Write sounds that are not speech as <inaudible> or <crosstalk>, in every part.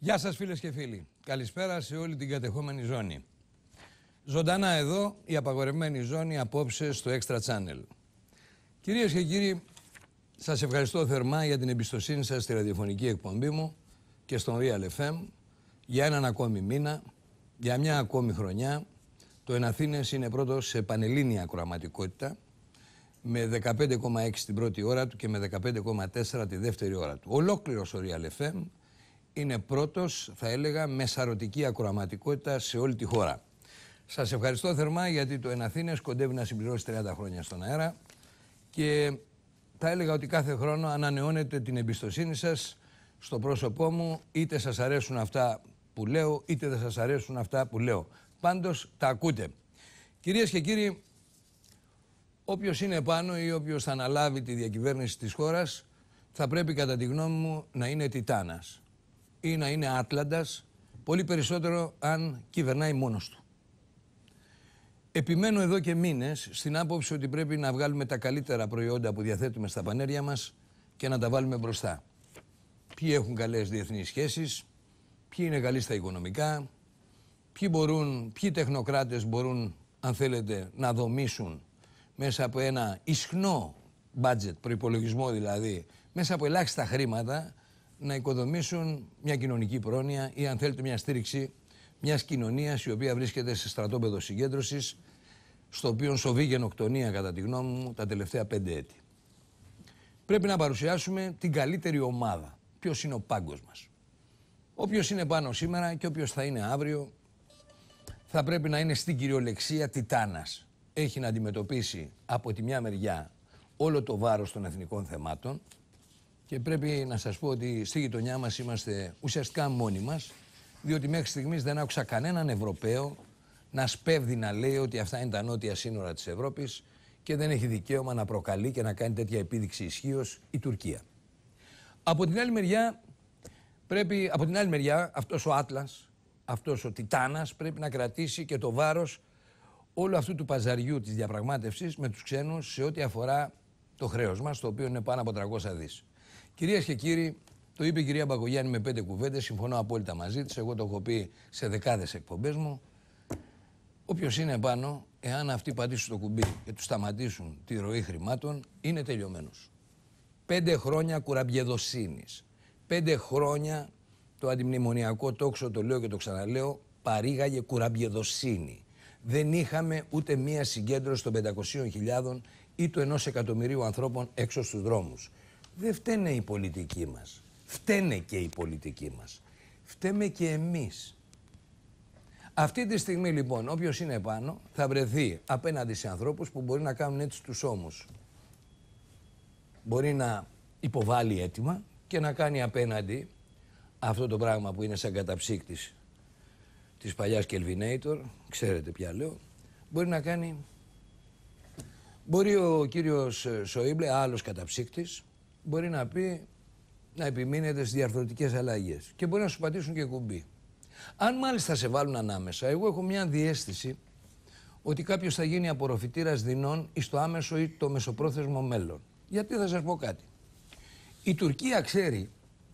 Γεια σας φίλες και φίλοι. Καλησπέρα σε όλη την κατεχόμενη ζώνη. Ζωντανά εδώ η απαγορευμένη ζώνη απόψε στο Extra Channel. Κυρίες και κύριοι, σας ευχαριστώ θερμά για την εμπιστοσύνη σας στη ραδιοφωνική εκπομπή μου και στον Real FM για έναν ακόμη μήνα, για μια ακόμη χρονιά. Το Εναθήνες είναι πρώτος σε πανελλήνια ακροαματικότητα με 15,6 την πρώτη ώρα του και με 15,4 τη δεύτερη ώρα του. Ολόκληρος ο Real FM είναι πρώτος, θα έλεγα, με σαρωτική ακροαματικότητα σε όλη τη χώρα. Σας ευχαριστώ θερμά γιατί το Εναθήνες κοντεύει να συμπληρώσει 30 χρόνια στον αέρα και θα έλεγα ότι κάθε χρόνο ανανεώνετε την εμπιστοσύνη σας στο πρόσωπό μου, είτε σας αρέσουν αυτά που λέω, είτε δεν σας αρέσουν αυτά που λέω. Πάντως τα ακούτε. Κυρίες και κύριοι, όποιος είναι πάνω ή όποιος θα αναλάβει τη διακυβέρνηση της χώρας, θα πρέπει κατά τη γνώμη μου να είναι τιτάνας ή να είναι άτλαντας, πολύ περισσότερο αν κυβερνάει μόνος του. Επιμένω εδώ και μήνες στην άποψη ότι πρέπει να βγάλουμε τα καλύτερα προϊόντα που διαθέτουμε στα πανέρια μας και να τα βάλουμε μπροστά. Ποιοι έχουν καλές διεθνείς σχέσεις, ποιοι είναι καλοί στα οικονομικά, ποιοι, μπορούν, τεχνοκράτες μπορούν, αν θέλετε, να δομήσουν μέσα από ένα ισχνό budget, προϋπολογισμό δηλαδή, μέσα από ελάχιστα χρήματα, να οικοδομήσουν μια κοινωνική πρόνοια ή αν θέλετε μια στήριξη μιας κοινωνίας η οποία βρίσκεται σε στρατόπεδο συγκέντρωσης, στο οποίο σοβεί γενοκτονία κατά τη γνώμη μου τα τελευταία πέντε έτη. Πρέπει να παρουσιάσουμε την καλύτερη ομάδα. Ποιος είναι ο πάγκος μας. Όποιο είναι πάνω σήμερα και όποιο θα είναι αύριο, θα πρέπει να είναι στην κυριολεξία τιτάνας. Έχει να αντιμετωπίσει από τη μια μεριά όλο το βάρος των εθνικών θεμάτων, και πρέπει να σας πω ότι στη γειτονιά μας είμαστε ουσιαστικά μόνοι μας, διότι μέχρι στιγμής δεν άκουσα κανέναν Ευρωπαίο να σπέβδει να λέει ότι αυτά είναι τα νότια σύνορα της Ευρώπης και δεν έχει δικαίωμα να προκαλεί και να κάνει τέτοια επίδειξη ισχύως η Τουρκία. Από την άλλη μεριά, πρέπει, από την άλλη αυτός ο Άτλας, αυτός ο Τιτάνας πρέπει να κρατήσει και το βάρος όλου αυτού του παζαριού της διαπραγμάτευσης με τους ξένους σε ό,τι αφορά το χρέος μας, το οποίο είναι πάνω από 300 δις. Κυρίες και κύριοι, το είπε η κυρία Μπαγκογιάννη με πέντε κουβέντες. Συμφωνώ απόλυτα μαζί της. Εγώ το έχω πει σε δεκάδες εκπομπές μου. Όποιος είναι πάνω, εάν αυτοί πατήσουν το κουμπί και τους σταματήσουν τη ροή χρημάτων, είναι τελειωμένος. Πέντε χρόνια κουραμπιεδοσύνης. Πέντε χρόνια το αντιμνημονιακό τόξο, το λέω και το ξαναλέω, παρήγαγε κουραμπιεδοσύνη. Δεν είχαμε ούτε μία συγκέντρωση των 500.000 ή του ενός εκατομμυρίου ανθρώπων έξω στους δρόμους δεν φταίνε η πολιτική μας. Φταίνε και η πολιτική μας. Φταίμε και εμείς. Αυτή τη στιγμή λοιπόν όποιος είναι πάνω θα βρεθεί απέναντι σε ανθρώπους που μπορεί να κάνουν έτσι τους ώμους. Μπορεί να υποβάλει αίτημα και να κάνει απέναντι αυτό το πράγμα που είναι σαν καταψύκτης της παλιάς Κελβινέιτορ ξέρετε πια λέω, μπορεί να κάνει... Μπορεί ο κύριος Σοίμπλε, άλλος καταψύκτης, μπορεί να πει να επιμείνετε στις διαρθρωτικές αλλαγές και μπορεί να σου πατήσουν και κουμπί. Αν μάλιστα σε βάλουν ανάμεσα, εγώ έχω μια διέστηση ότι κάποιος θα γίνει απορροφητήρας δεινών ή στο άμεσο ή το μεσοπρόθεσμο μέλλον. Γιατί θα σας πω κάτι. Η Τουρκία ξέρει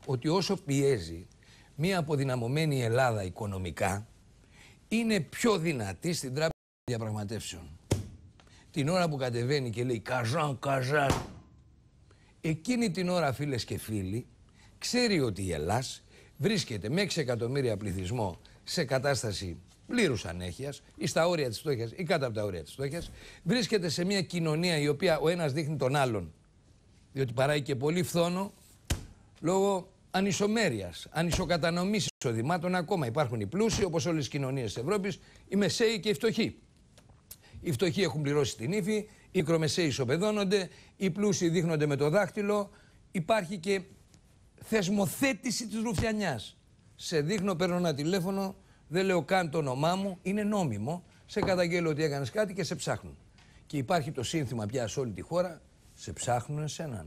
ότι όσο πιέζει μια αποδυναμωμένη Ελλάδα οικονομικά, είναι πιο δυνατή στην τράπεζα διαπραγματεύσεων. Την ώρα που κατεβαίνει και λέει «Καζάν, καζάν», Εκείνη την ώρα φίλες και φίλοι ξέρει ότι η Ελλάς βρίσκεται με 6 εκατομμύρια πληθυσμό σε κατάσταση πλήρους ανέχειας ή στα όρια της φτώχειας ή κάτω από τα όρια της φτώχειας, βρίσκεται σε μια κοινωνία η οποία ο ένας δείχνει τον άλλον. Διότι παράγει και πολύ φθόνο λόγω ανισομέρειας, ανισοκατανομής εισοδημάτων. Ακόμα υπάρχουν οι πλούσιοι, όπως όλες οι κοινωνίες της Ευρώπης, οι μεσαίοι και οι φτωχοί. Οι φτωχοί έχουν πληρώσει την ύφη, οι μικρομεσαίοι ισοπεδώνονται, οι πλούσιοι δείχνονται με το δάχτυλο, υπάρχει και θεσμοθέτηση της ρουφιανιά. Σε δείχνω, παίρνω ένα τηλέφωνο, δεν λέω καν το όνομά μου, είναι νόμιμο, σε καταγγέλω ότι έκανες κάτι και σε ψάχνουν. Και υπάρχει το σύνθημα πια σε όλη τη χώρα, σε ψάχνουν εσένα.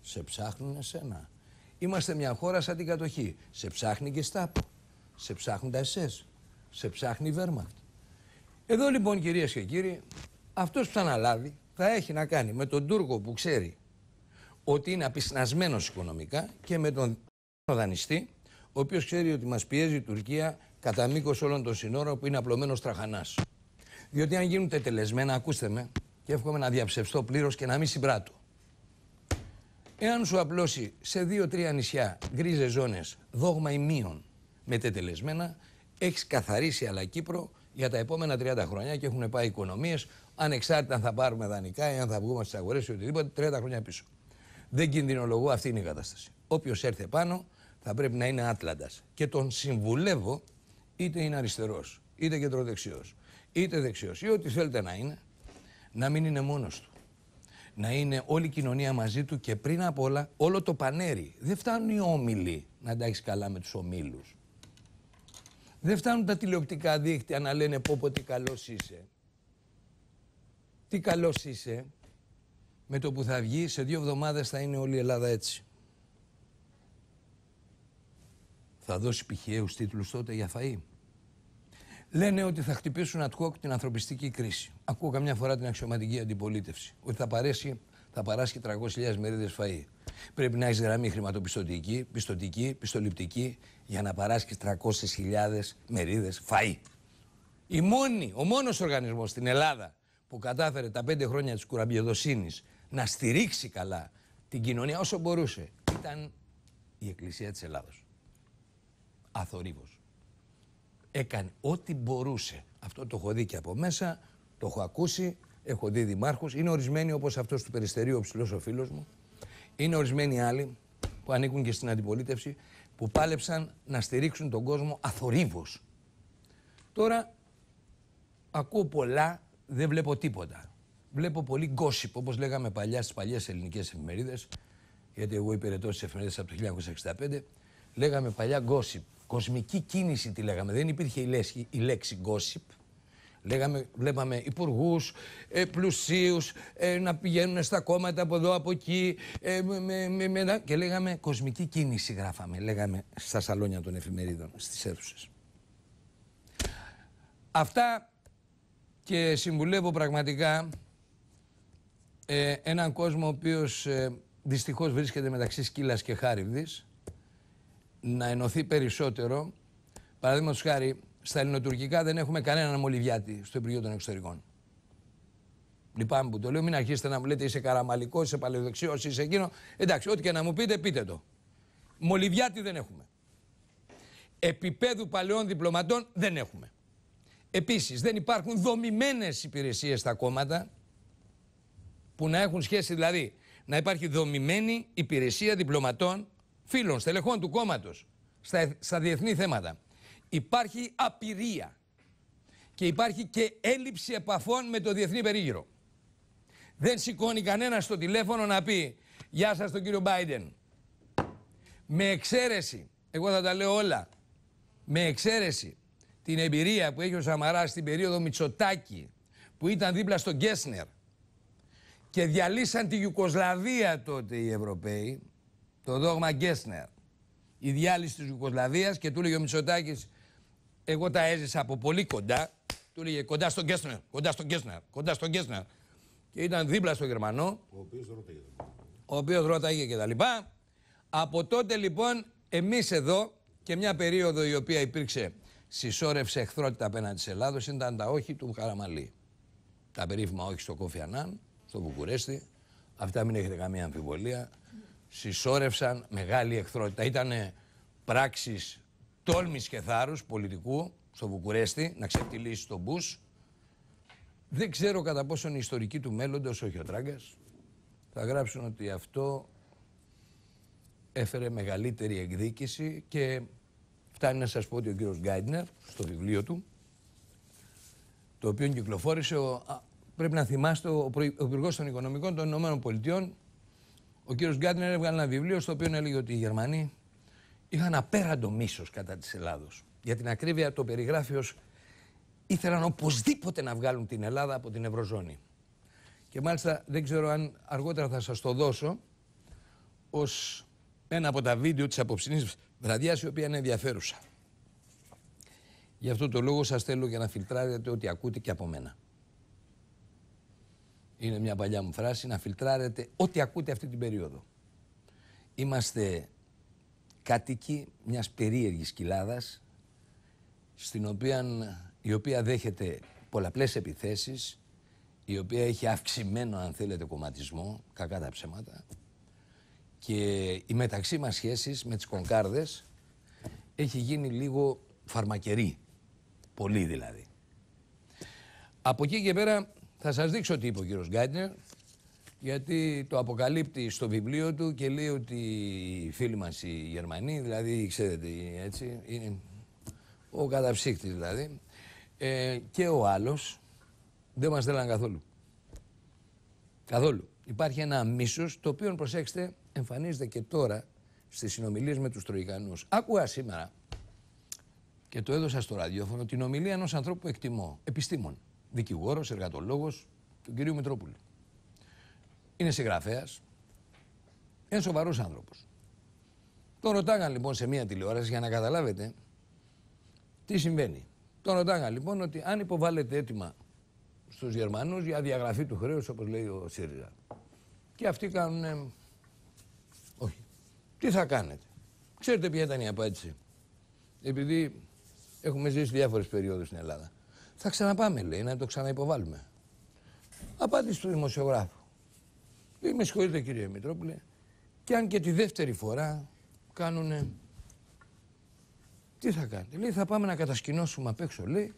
σε ψάχνουν εσένα. Είμαστε μια χώρα σαν την κατοχή, σε ψάχνει και ΣΤΑΠ. σε ψάχνουν τα σε ψάχνει η Εδώ λοιπόν κυρίες και κύριοι, αυτός που θα αναλάβει θα έχει να κάνει με τον Τούρκο που ξέρει ότι είναι απεισνασμένος οικονομικά και με τον δανειστή, ο οποίος ξέρει ότι μας πιέζει η Τουρκία κατά μήκος όλων των συνόρων που είναι απλωμένος τραχανάς. Διότι αν γίνουν τελεσμένα, ακούστε με, και εύχομαι να διαψευστώ πλήρως και να μην συμπράττω. Εάν σου απλώσει σε δύο-τρία νησιά γκρίζες ζώνες δόγμα ημίων με τετελεσμένα, έχεις καθαρίσει αλλά Κύπρο για τα επόμενα 30 χρόνια και έχουν πάει οικονομίες ανεξάρτητα αν θα πάρουμε δανεικά ή αν θα βγούμε στις αγορές ή οτιδήποτε, 30 χρόνια πίσω. Δεν κινδυνολογώ, αυτή είναι η κατάσταση. Όποιος έρθει πάνω θα πρέπει να είναι άτλαντας. Και τον συμβουλεύω είτε είναι αριστερός, είτε κεντροδεξιός, είτε δεξιός, ή ό,τι θέλετε να είναι, να μην είναι μόνος του. Να είναι όλη η κοινωνία μαζί του και πριν απ' όλα όλο το πανέρι. Δεν φτάνουν οι όμιλοι να τα έχεις καλά με τους ομίλους. Δεν φτάνουν τα τηλεοπτικά δίκτυα να λένε πω πω τι είσαι. Τι καλός είσαι. Με το που θα βγεις, σε δύο εβδομάδες θα είναι όλη η Ελλάδα έτσι. Θα δώσει πηχαίου τίτλους τότε για φαΐ. Λένε ότι θα χτυπήσουν ad hoc την ανθρωπιστική κρίση. Ακούω καμιά φορά την αξιωματική αντιπολίτευση. Ότι θα, παρέσει, θα παράσχει 300.000 μερίδες φαΐ. Πρέπει να έχεις γραμμή χρηματοπιστωτική, πιστοτική, πιστοληπτική για να παράσχεις 300.000 μερίδες φαΐ. Η μόνη, ο μόνος οργανισμός στην Ελλάδα που κατάφερε τα πέντε χρόνια της κουραμπιοδοσύνης να στηρίξει καλά την κοινωνία όσο μπορούσε ήταν η Εκκλησία της Ελλάδος. Αθορύβος. Έκανε ό,τι μπορούσε. Αυτό το έχω δει και από μέσα, το έχω ακούσει, έχω δει δημάρχους. Είναι ορισμένοι όπως αυτός του Περιστερίου, ο ψηλός ο φίλος μου. Είναι ορισμένοι άλλοι που ανήκουν και στην αντιπολίτευση που πάλεψαν να στηρίξουν τον κόσμο αθορύβος. Τώρα ακούω πολλά δεν βλέπω τίποτα. Βλέπω πολύ gossip, όπως λέγαμε παλιά στις παλιές ελληνικές εφημερίδες, Γιατί εγώ υπηρετώ στις εφημερίδες από το 1965. Λέγαμε παλιά gossip. Κοσμική κίνηση τη λέγαμε. Δεν υπήρχε η λέξη, η gossip. Λέγαμε, βλέπαμε υπουργούς, ε, πλουσίους ε, να πηγαίνουν στα κόμματα από εδώ, από εκεί. Ε, με, με, με, και λέγαμε κοσμική κίνηση, γράφαμε. Λέγαμε στα σαλόνια των εφημερίδων, στις αίθουσες. Αυτά και συμβουλεύω πραγματικά ε, έναν κόσμο ο οποίος ε, δυστυχώς βρίσκεται μεταξύ Σκύλας και Χάριβδης να ενωθεί περισσότερο. Παραδείγματος χάρη, στα ελληνοτουρκικά δεν έχουμε κανέναν μολυβιάτη στο Υπουργείο των Εξωτερικών. Λυπάμαι που το λέω, μην αρχίσετε να μου λέτε είσαι καραμαλικός, είσαι παλαιοδεξιός, είσαι εκείνο. Εντάξει, ό,τι και να μου πείτε, πείτε το. Μολυβιάτη δεν έχουμε. Επιπέδου παλαιών διπλωματών δεν έχουμε. Επίσης δεν υπάρχουν δομημένες υπηρεσίες στα κόμματα που να έχουν σχέση δηλαδή να υπάρχει δομημένη υπηρεσία διπλωματών φίλων, στελεχών του κόμματος στα, στα διεθνή θέματα. Υπάρχει απειρία και υπάρχει και έλλειψη επαφών με το διεθνή περίγυρο. Δεν σηκώνει κανένας στο τηλέφωνο να πει «Γεια σας τον κύριο Μπάιντεν». Με εξαίρεση, εγώ θα τα λέω όλα, με εξαίρεση την εμπειρία που έχει ο Σαμαρά στην περίοδο Μητσοτάκη, που ήταν δίπλα στον Γκέσνερ και διαλύσαν τη Ιουκοσλαβία τότε οι Ευρωπαίοι, το δόγμα Γκέσνερ. Η διάλυση της Ιουκοσλαβίας και του έλεγε ο Μητσοτάκης, εγώ τα έζησα από πολύ κοντά, του έλεγε κοντά στον Γκέσνερ, κοντά στον Γκέσνερ, κοντά στον Γκέσνερ. Και ήταν δίπλα στον Γερμανό, ο οποίος ρώταγε, ο και τα λοιπά. Από τότε λοιπόν εμείς εδώ και μια περίοδο η οποία υπήρξε συσσόρευσε εχθρότητα απέναντι τη Ελλάδος ήταν τα όχι του Χαραμαλή Τα περίφημα όχι στο Κόφι Ανάν, στο Βουκουρέστι. Αυτά μην έχετε καμία αμφιβολία. Συσσόρευσαν μεγάλη εχθρότητα. Ήταν πράξεις τόλμης και θάρρους πολιτικού στο Βουκουρέστι να ξεπτυλίσει τον Μπούς Δεν ξέρω κατά πόσον η ιστορική του μέλλοντος, όχι ο Τράγκας θα γράψουν ότι αυτό έφερε μεγαλύτερη εκδίκηση και Φτάνει να σας πω ότι ο κύριος Γκάιντνερ στο βιβλίο του, το οποίο κυκλοφόρησε, ο, πρέπει να θυμάστε, ο, ο Υπουργός των Οικονομικών των Ηνωμένων Πολιτειών, ο κύριος Γκάιντνερ έβγαλε ένα βιβλίο στο οποίο έλεγε ότι οι Γερμανοί είχαν απέραντο μίσος κατά της Ελλάδος. Για την ακρίβεια το περιγράφει ως ήθελαν οπωσδήποτε να βγάλουν την Ελλάδα από την Ευρωζώνη. Και μάλιστα δεν ξέρω αν αργότερα θα σας το δώσω ως ένα από τα βίντεο της απόψινής βραδιάς η οποία είναι ενδιαφέρουσα. Γι' αυτό το λόγο σας θέλω για να φιλτράρετε ό,τι ακούτε και από μένα. Είναι μια παλιά μου φράση, να φιλτράρετε ό,τι ακούτε αυτή την περίοδο. Είμαστε κάτοικοι μιας περίεργης κοιλάδας, στην οποία, η οποία δέχεται πολλαπλές επιθέσεις, η οποία έχει αυξημένο, αν θέλετε, κομματισμό, κακά τα ψέματα, και η μεταξύ μας σχέσεις με τις κονκάρδες έχει γίνει λίγο φαρμακερή. Πολύ δηλαδή. Από εκεί και πέρα θα σας δείξω τι είπε ο κύριος Γκάιτνερ γιατί το αποκαλύπτει στο βιβλίο του και λέει ότι οι φίλοι μας οι Γερμανοί, δηλαδή ξέρετε έτσι, είναι ο καταψύχτης, δηλαδή, ε, και ο άλλος δεν μας θέλαν καθόλου. Καθόλου. Υπάρχει ένα μίσος το οποίο προσέξτε εμφανίζεται και τώρα στις συνομιλίες με τους Τροϊκανούς. Άκουγα σήμερα και το έδωσα στο ραδιόφωνο την ομιλία ενός ανθρώπου που εκτιμώ, επιστήμον, δικηγόρος, εργατολόγος, του κυρίου Μητρόπουλου. Είναι συγγραφέας, είναι σοβαρός άνθρωπος. Τον ρωτάγαν λοιπόν σε μία τηλεόραση για να καταλάβετε τι συμβαίνει. Τον ρωτάγαν λοιπόν ότι αν υποβάλλεται αίτημα στους Γερμανούς για διαγραφή του χρέους, όπως λέει ο ΣΥΡΙΖΑ και αυτοί κάνουν τι θα κάνετε. Ξέρετε ποια ήταν η απάντηση. Επειδή έχουμε ζήσει διάφορες περιόδους στην Ελλάδα. Θα ξαναπάμε, λέει, να το ξαναυποβάλουμε. Απάντηση του δημοσιογράφου. Λέει, με συγχωρείτε κύριε Μητρόπουλε, και αν και τη δεύτερη φορά κάνουν Τι θα κάνετε. Λέει, θα πάμε να κατασκηνώσουμε απ' έξω, λέει,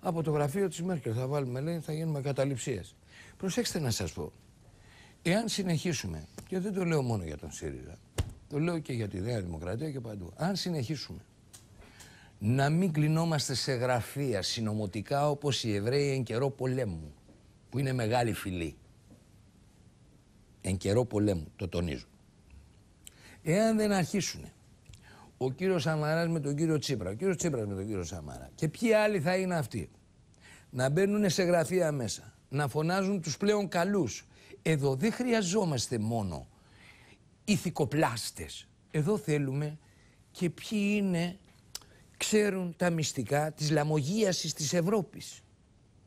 από το γραφείο της Μέρκελ. Θα βάλουμε, λέει, θα γίνουμε καταληψίες. Προσέξτε να σας πω. Εάν συνεχίσουμε, και δεν το λέω μόνο για τον ΣΥΡΙΖΑ, το λέω και για τη Νέα Δημοκρατία και παντού. Αν συνεχίσουμε να μην κλεινόμαστε σε γραφεία συνωμοτικά όπως οι Εβραίοι εν καιρό πολέμου, που είναι μεγάλη φυλή. Εν καιρό πολέμου, το τονίζω. Εάν δεν αρχίσουν ο κύριος Σαμαράς με τον κύριο Τσίπρα, ο κύριος Τσίπρας με τον κύριο Σαμαρά, και ποιοι άλλοι θα είναι αυτοί, να μπαίνουν σε γραφεία μέσα, να φωνάζουν τους πλέον καλούς. Εδώ δεν χρειαζόμαστε μόνο ηθικοπλάστες. Εδώ θέλουμε και ποιοι είναι, ξέρουν τα μυστικά της λαμογίασης της Ευρώπης.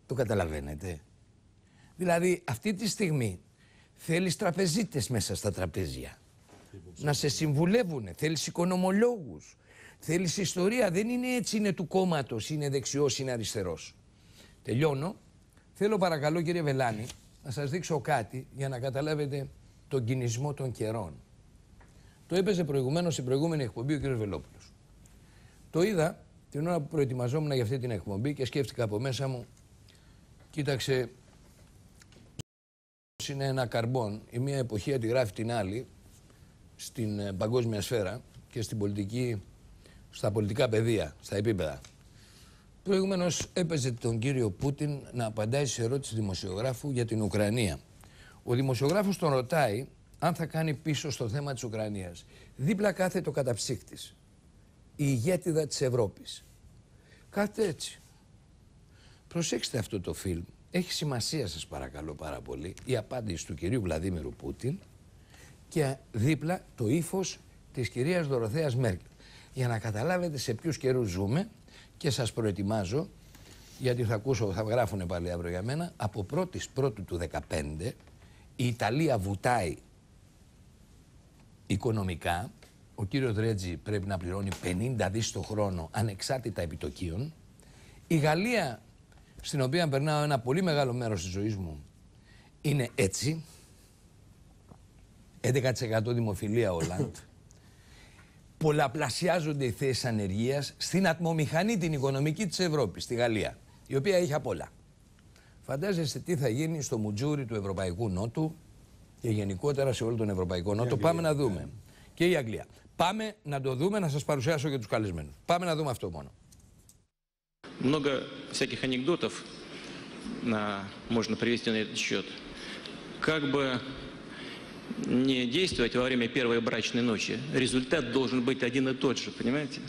Το καταλαβαίνετε. Δηλαδή αυτή τη στιγμή θέλεις τραπεζίτες μέσα στα τραπέζια. Να σε συμβουλεύουν, θέλεις οικονομολόγους, θέλεις ιστορία. Δεν είναι έτσι, είναι του κόμματος, είναι δεξιός, είναι αριστερός. Τελειώνω. Θέλω παρακαλώ κύριε Βελάνη να σας δείξω κάτι για να καταλάβετε τον κινησμό των καιρών. Το έπαιζε προηγουμένως στην προηγούμενη εκπομπή ο κ. Βελόπουλος. Το είδα την ώρα που προετοιμαζόμουν για αυτή την εκπομπή και σκέφτηκα από μέσα μου, κοίταξε, είναι ένα καρμπόν, η μία εποχή αντιγράφει την άλλη στην ε, παγκόσμια σφαίρα και στην πολιτική, στα πολιτικά πεδία, στα επίπεδα. Προηγουμένως έπαιζε τον κύριο Πούτιν να απαντάει σε ερώτηση δημοσιογράφου για την Ουκρανία. Ο δημοσιογράφος τον ρωτάει αν θα κάνει πίσω στο θέμα της Ουκρανίας. Δίπλα κάθε το καταψύκτης, η ηγέτιδα της Ευρώπης. Κάθε έτσι. Προσέξτε αυτό το φιλμ. Έχει σημασία σας παρακαλώ πάρα πολύ η απάντηση του κυρίου Βλαδίμηρου Πούτιν και δίπλα το ύφος της κυρίας Δωροθέας Μέρκελ. Για να καταλάβετε σε ποιους καιρούς ζούμε και σας προετοιμάζω γιατί θα ακούσω, θα γράφουν πάλι αύριο για μένα, από 1ης πρώτου του 2015 η Ιταλία βουτάει Οικονομικά, ο κύριος Ρέτζι πρέπει να πληρώνει 50 δις το χρόνο ανεξάρτητα επιτοκίων. Η Γαλλία, στην οποία περνάω ένα πολύ μεγάλο μέρος της ζωής μου, είναι έτσι. 11% δημοφιλία Ολάντ. <laughs> Πολλαπλασιάζονται οι θέσεις ανεργίας στην ατμομηχανή την οικονομική της Ευρώπη, στη Γαλλία, η οποία έχει απ' όλα. Φαντάζεστε τι θα γίνει στο μουτζούρι του Ευρωπαϊκού Νότου, και γενικότερα σε όλο τον Ευρωπαϊκό Νότο. Πάμε να δούμε. Και η Αγγλία. Πάμε να το δούμε, να σας παρουσιάσω και τους καλεσμένους. Πάμε να δούμε αυτό μόνο. Много всяких анекдотов а, можно привести на этот счет. Как бы не действовать во время первой брачной ночи, результат должен быть один и тот же, понимаете?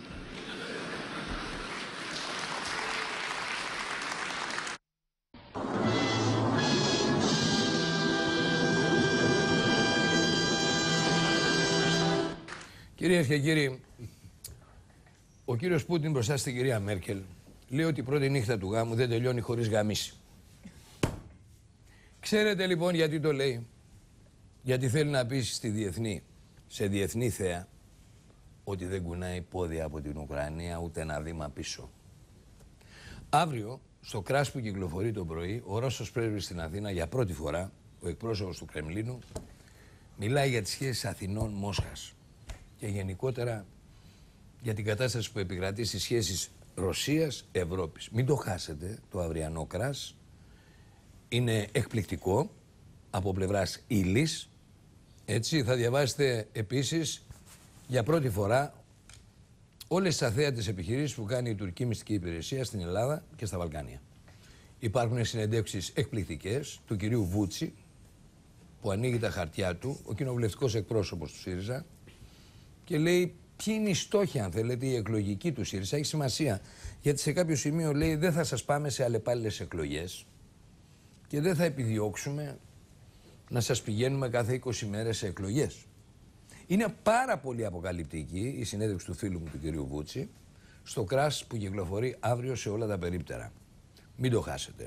Κυρίες και κύριοι, ο κύριος Πούτιν μπροστά στην κυρία Μέρκελ λέει ότι η πρώτη νύχτα του γάμου δεν τελειώνει χωρίς γαμίση. Ξέρετε λοιπόν γιατί το λέει. Γιατί θέλει να πει στη διεθνή, σε διεθνή θέα ότι δεν κουνάει πόδια από την Ουκρανία ούτε ένα βήμα πίσω. Αύριο, στο κράσπου που κυκλοφορεί το πρωί, ο Ρώσος πρέσβης στην Αθήνα για πρώτη φορά, ο εκπρόσωπος του Κρεμλίνου, μιλάει για τις σχέσεις αθηνων Αθηνών-Μόσχας και γενικότερα για την κατάσταση που επικρατεί στις σχέσεις Ρωσίας-Ευρώπης. Μην το χάσετε το αυριανό κράς. Είναι εκπληκτικό από πλευράς ύλης. Έτσι θα διαβάσετε επίσης για πρώτη φορά όλες τις αθέατες επιχειρήσεις που κάνει η τουρκική μυστική υπηρεσία στην Ελλάδα και στα Βαλκάνια. Υπάρχουν συνεντεύξεις εκπληκτικές του κυρίου Βούτσι που ανοίγει τα χαρτιά του, ο κοινοβουλευτικός εκπρόσωπος του ΣΥΡΙΖΑ, και λέει ποιοι είναι οι στόχοι, αν θέλετε, η εκλογική τους ΣΥΡΙΖΑ. Έχει σημασία. Γιατί σε κάποιο σημείο λέει δεν θα σας πάμε σε αλλεπάλληλες εκλογές και δεν θα επιδιώξουμε να σας πηγαίνουμε κάθε 20 μέρες σε εκλογές. Είναι πάρα πολύ αποκαλυπτική η συνέντευξη του φίλου μου του κυρίου Βουτσι στο κράσ που κυκλοφορεί αύριο σε όλα τα περίπτερα. Μην το χάσετε.